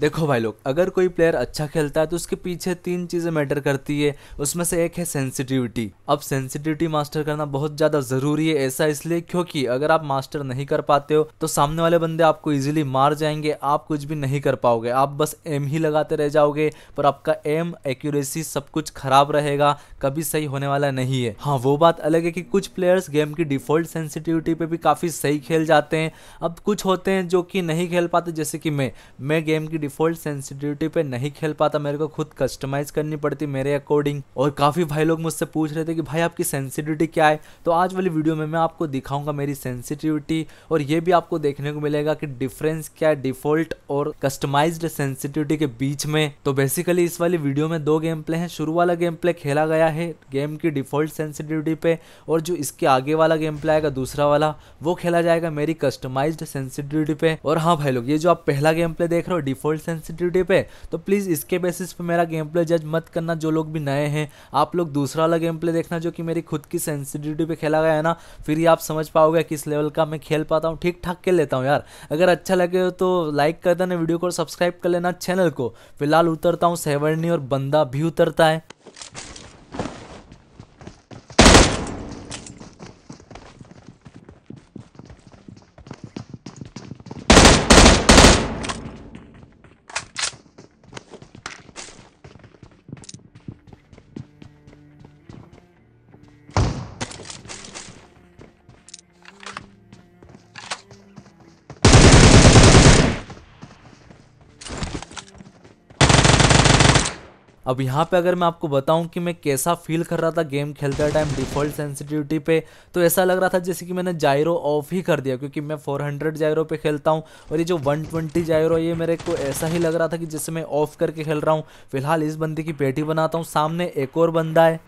देखो भाई लोग अगर कोई प्लेयर अच्छा खेलता है तो उसके पीछे तीन चीज़ें मैटर करती है उसमें से एक है सेंसिटिविटी अब सेंसिटिविटी मास्टर करना बहुत ज़्यादा ज़रूरी है ऐसा इसलिए क्योंकि अगर आप मास्टर नहीं कर पाते हो तो सामने वाले बंदे आपको ईजिली मार जाएंगे आप कुछ भी नहीं कर पाओगे आप बस एम ही लगाते रह जाओगे पर आपका एम एक्यूरेसी सब कुछ खराब रहेगा कभी सही होने वाला नहीं है हाँ वो बात अलग है कि कुछ प्लेयर्स गेम की डिफॉल्ट सेंसिटिविटी पे भी काफ़ी सही खेल जाते हैं अब कुछ होते हैं जो कि नहीं खेल पाते जैसे कि मैं मैं गेम की डिफ़ॉल्ट सेंसिटिविटी पे नहीं खेल पाता मेरे को खुद कस्टमाइज़ करनी पड़ती मेरे अकॉर्डिंग और काफ़ी भाई लोग मुझसे पूछ रहे थे कि भाई आपकी सेंसिटिविटी क्या है तो आज वाली वीडियो में मैं आपको दिखाऊंगा मेरी सेंसिटिविटी और ये भी आपको देखने को मिलेगा कि डिफरेंस क्या है डिफ़ॉल्ट और कस्टमाइज सेंसिटिविटी के बीच में तो बेसिकली इस वाली वीडियो में दो गेम प्ले है शुरू वाला गेम प्ले खेला गया है गेम की डिफ़ॉल्ट सेंसिटिविटी पे और जो इसके आगे वाला गेम प्ले आएगा दूसरा वाला वो खेला जाएगा मेरी कस्टमाइज्ड सेंसिटिविटी पे और हाँ भाई लोग ये जो आप पहला गेम प्ले देख रहे हो डिफ़ॉल्ट सेंसिटिव सेंसिटिविटी है तो प्लीज़ इसके बेसिस पे मेरा गेम प्ले जज मत करना जो लोग भी नए हैं आप लोग दूसरा वाला गेम प्ले देखना जो कि मेरी खुद की सेंसिटिविटी पे खेला गया है ना फिर ही आप समझ पाओगे किस लेवल का मैं खेल पाता हूँ ठीक ठाक खेल लेता हूँ यार अगर अच्छा लगे हो तो लाइक कर देना वीडियो को सब्सक्राइब कर लेना चैनल को फिलहाल उतरता हूँ सेवरनी और बंदा भी उतरता है अब यहाँ पे अगर मैं आपको बताऊँ कि मैं कैसा फील कर रहा था गेम खेलते टाइम डिफ़ॉल्ट सेंसिटिविटी पे तो ऐसा लग रहा था जैसे कि मैंने जायरो ऑफ ही कर दिया क्योंकि मैं 400 जायरो पे खेलता हूँ और ये जो 120 जायरो ये मेरे को ऐसा ही लग रहा था कि जैसे मैं ऑफ करके खेल रहा हूँ फिलहाल इस बंदी की पेटी बनाता हूँ सामने एक और बंदा है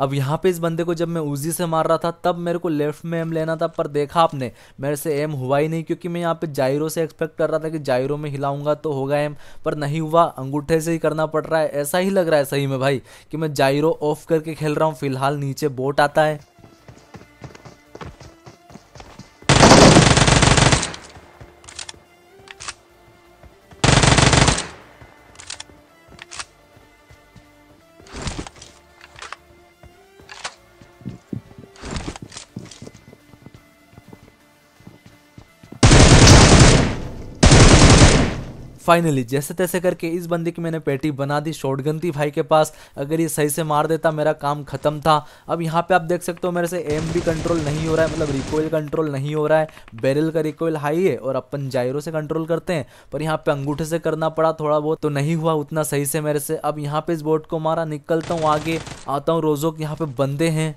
अब यहाँ पे इस बंदे को जब मैं उजी से मार रहा था तब मेरे को लेफ्ट में एम लेना था पर देखा आपने मेरे से एम हुआ ही नहीं क्योंकि मैं यहाँ पे जायरो से एक्सपेक्ट कर रहा था कि जायरो में हिलाऊंगा तो होगा एम पर नहीं हुआ अंगूठे से ही करना पड़ रहा है ऐसा ही लग रहा है सही में भाई कि मैं जायरो ऑफ करके खेल रहा हूँ फिलहाल नीचे बोट आता है फाइनली जैसे तैसे करके इस बंदी की मैंने पेटी बना दी शॉटगन थी भाई के पास अगर ये सही से मार देता मेरा काम खत्म था अब यहाँ पे आप देख सकते हो मेरे से एम भी कंट्रोल नहीं हो रहा है मतलब रिकॉयल कंट्रोल नहीं हो रहा है बैरल का रिकॉयल हाई है और अपन जायरो से कंट्रोल करते हैं पर यहाँ पे अंगूठे से करना पड़ा थोड़ा बहुत तो नहीं हुआ उतना सही से मेरे से अब यहाँ पे इस बोट को मारा निकलता हूँ आगे आता हूँ के यहाँ पे बंदे हैं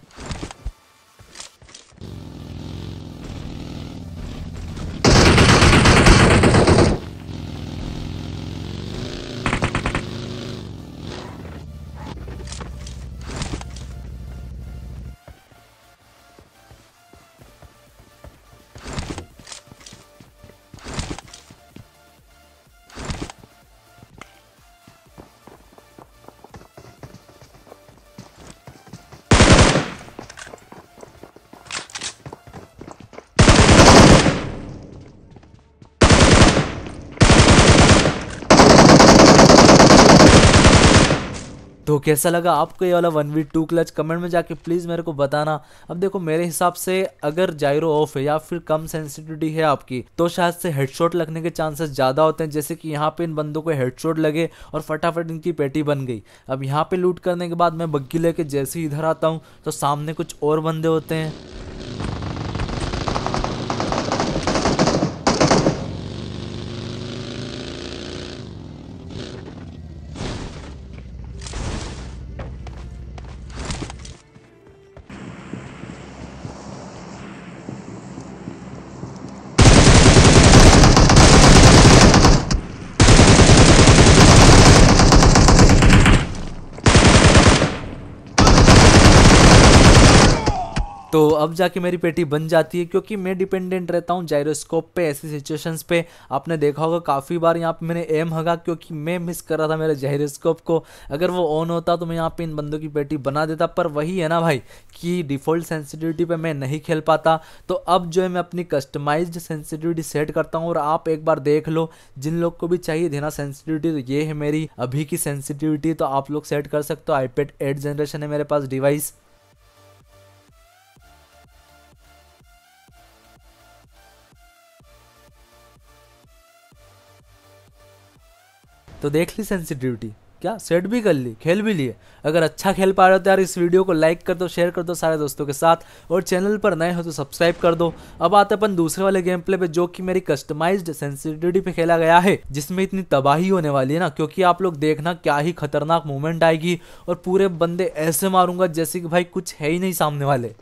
तो कैसा लगा आपको ये वाला one v two clutch comment में जाके प्लीज़ मेरे को बताना अब देखो मेरे हिसाब से अगर जायरो ऑफ है या फिर कम सेंसिटिविटी है आपकी तो शायद से हेडशॉट लगने के चांसेस ज़्यादा होते हैं जैसे कि यहाँ पे इन बंदों को हेडशॉट लगे और फटाफट इनकी पेटी बन गई अब यहाँ पे लूट करने के बाद मैं बग्गी लेके जैसे ही इधर आता हूँ तो सामने कुछ और बंदे होते हैं तो अब जाके मेरी पेटी बन जाती है क्योंकि मैं डिपेंडेंट रहता हूँ जायरोस्कोप पे ऐसी सिचुएशंस पे आपने देखा होगा काफ़ी बार यहाँ पे मैंने एम हगा क्योंकि मैं मिस कर रहा था मेरे जायरोस्कोप को अगर वो ऑन होता तो मैं यहाँ पे इन बंदों की पेटी बना देता पर वही है ना भाई कि डिफ़ॉल्ट सेंसिटिविटी पर मैं नहीं खेल पाता तो अब जो है मैं अपनी कस्टमाइज सेंसिटिविटी सेट करता हूँ और आप एक बार देख लो जिन लोग को भी चाहिए देना सेंसिटिविटी तो ये है मेरी अभी की सेंसिटिविटी तो आप लोग सेट कर सकते हो आईपेड एट जनरेशन है मेरे पास डिवाइस तो देख ली सेंसिटिविटी क्या सेट भी कर ली खेल भी लिए अगर अच्छा खेल पा रहे हो तो यार इस वीडियो को लाइक कर दो शेयर कर दो सारे दोस्तों के साथ और चैनल पर नए हो तो सब्सक्राइब कर दो अब आते अपन दूसरे वाले गेम प्ले पे जो कि मेरी कस्टमाइज्ड सेंसिटिविटी पे खेला गया है जिसमें इतनी तबाही होने वाली है ना क्योंकि आप लोग देखना क्या ही खतरनाक मूवमेंट आएगी और पूरे बंदे ऐसे मारूंगा जैसे कि भाई कुछ है ही नहीं सामने वाले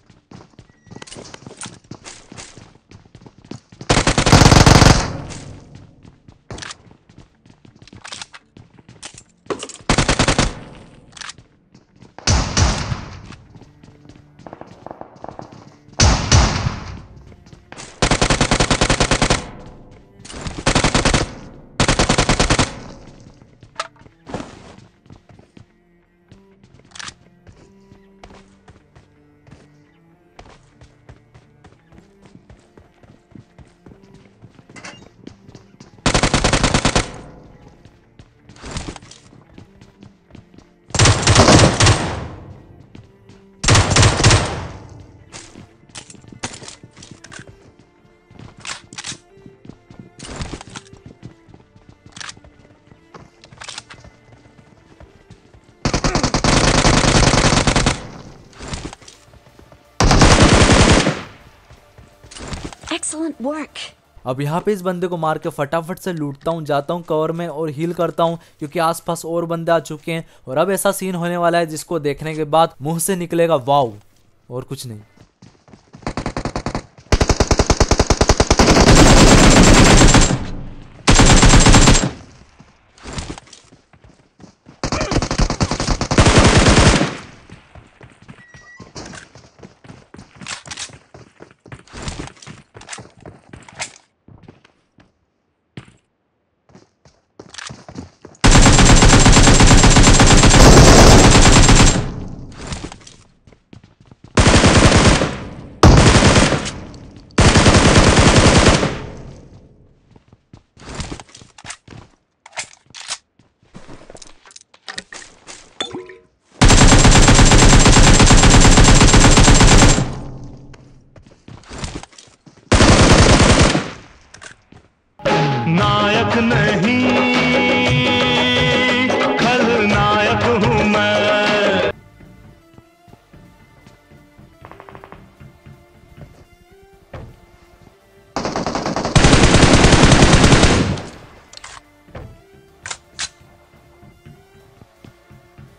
Excellent work. अब यहाँ पे इस बंदे को मार के फटाफट से लूटता हूँ जाता हूँ कवर में और हील करता हूँ क्योंकि आसपास और बंदे आ चुके हैं और अब ऐसा सीन होने वाला है जिसको देखने के बाद मुंह से निकलेगा वाव और कुछ नहीं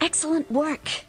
Excellent work.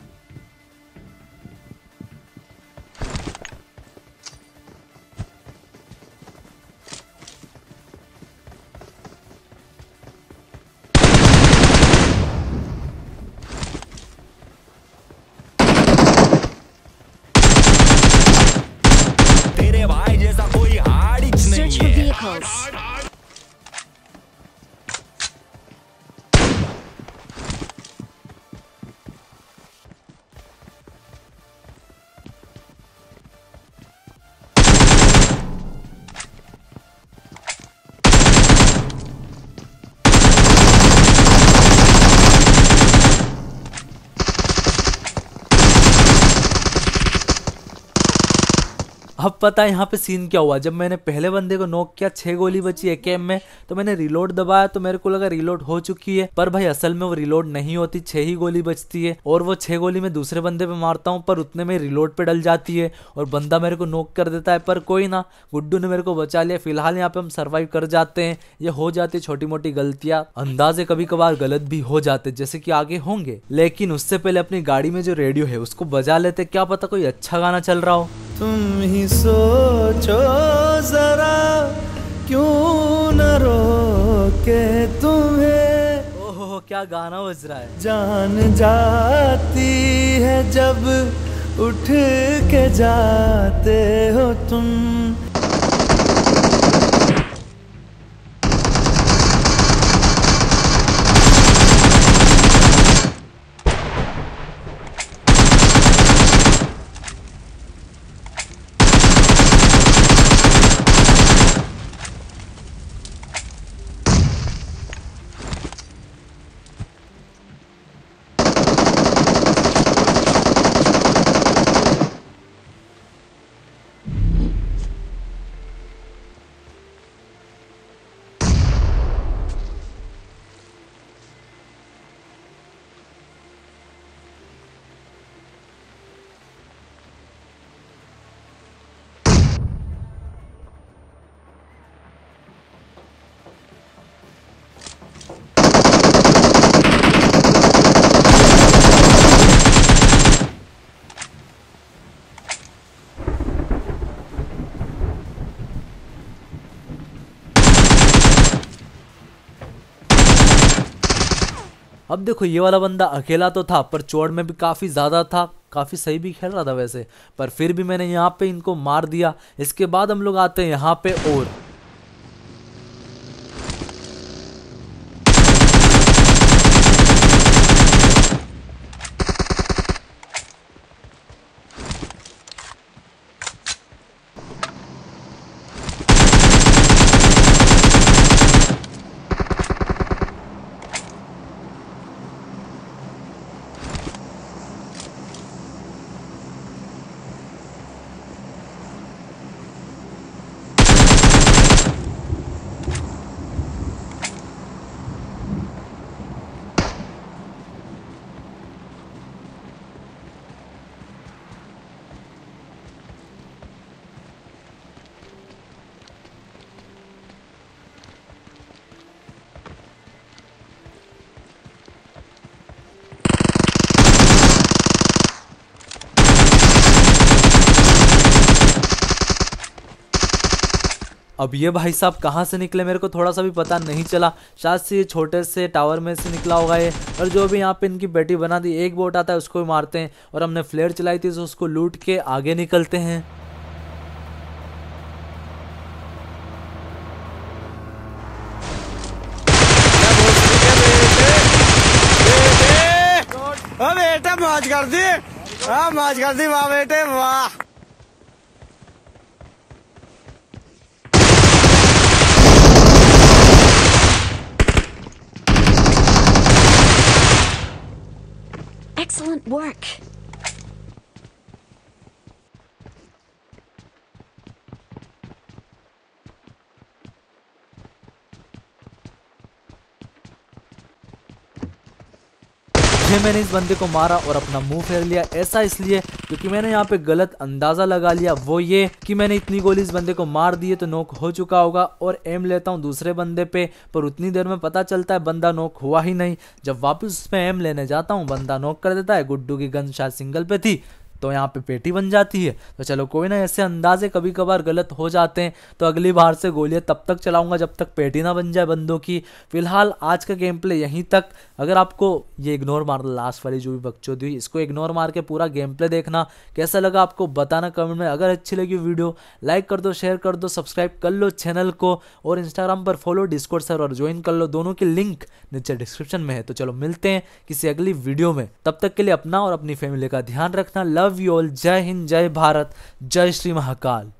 अब पता है यहाँ पे सीन क्या हुआ जब मैंने पहले बंदे को नोक किया छह गोली बची एक एम में तो मैंने रिलोड दबाया तो मेरे को लगा रिलोड हो चुकी है पर भाई असल में वो रिलोड नहीं होती छह ही गोली बचती है और वो छह गोली मैं दूसरे बंदे पे मारता हूँ पर उतने में रिलोड पे डल जाती है और बंदा मेरे को नोक कर देता है पर कोई ना गुड्डू ने मेरे को बचा लिया फिलहाल यहाँ पे हम सर्वाइव कर जाते हैं ये हो जाती है छोटी मोटी गलतियाँ अंदाजे कभी कभार गलत भी हो जाते जैसे की आगे होंगे लेकिन उससे पहले अपनी गाड़ी में जो रेडियो है उसको बजा लेते क्या पता कोई अच्छा गाना चल रहा हो तुम ही सोचो जरा क्यों न रोके तुम्हें ओहो क्या गाना बज रहा है जान जाती है जब उठ के जाते हो तुम अब देखो ये वाला बंदा अकेला तो था पर चोड़ में भी काफ़ी ज़्यादा था काफ़ी सही भी खेल रहा था वैसे पर फिर भी मैंने यहाँ पे इनको मार दिया इसके बाद हम लोग आते हैं यहाँ पे और अब ये भाई साहब कहाँ से निकले मेरे को थोड़ा सा भी पता नहीं चला शायद से ये छोटे से टावर में से निकला होगा ये और जो भी यहाँ पे इनकी बेटी बना दी एक बोट आता है उसको भी मारते हैं और हमने फ्लेयर चलाई थी तो उसको लूट के आगे निकलते हैं बेटे हाँ, कर दी वाह बेटे वाह Excellent work. पहले मैंने इस बंदे को मारा और अपना मुंह फेर लिया ऐसा इसलिए क्योंकि मैंने यहाँ पे गलत अंदाजा लगा लिया वो ये कि मैंने इतनी गोली इस बंदे को मार दी है तो नोक हो चुका होगा और एम लेता हूँ दूसरे बंदे पे पर उतनी देर में पता चलता है बंदा नोक हुआ ही नहीं जब वापस उसमें एम लेने जाता हूँ बंदा नोक कर देता है गुड्डू की गन शायद सिंगल पे थी तो यहाँ पे पेटी बन जाती है तो चलो कोई ना ऐसे अंदाजे कभी कभार गलत हो जाते हैं तो अगली बार से गोलियाँ तब तक चलाऊंगा जब तक पेटी ना बन जाए बंदों की फिलहाल आज का गेम प्ले यहीं तक अगर आपको ये इग्नोर मार लास्ट वाली जो भी बकचोदी हुई इसको इग्नोर मार के पूरा गेम प्ले देखना कैसा लगा आपको बताना कमेंट में अगर अच्छी लगी वीडियो लाइक कर दो शेयर कर दो सब्सक्राइब कर लो चैनल को और इंस्टाग्राम पर फॉलो सर सर्वर ज्वाइन कर लो दोनों की लिंक नीचे डिस्क्रिप्शन में है तो चलो मिलते हैं किसी अगली वीडियो में तब तक के लिए अपना और अपनी फैमिली का ध्यान रखना लव लव यू ऑल जय हिंद जय भारत जय श्री महाकाल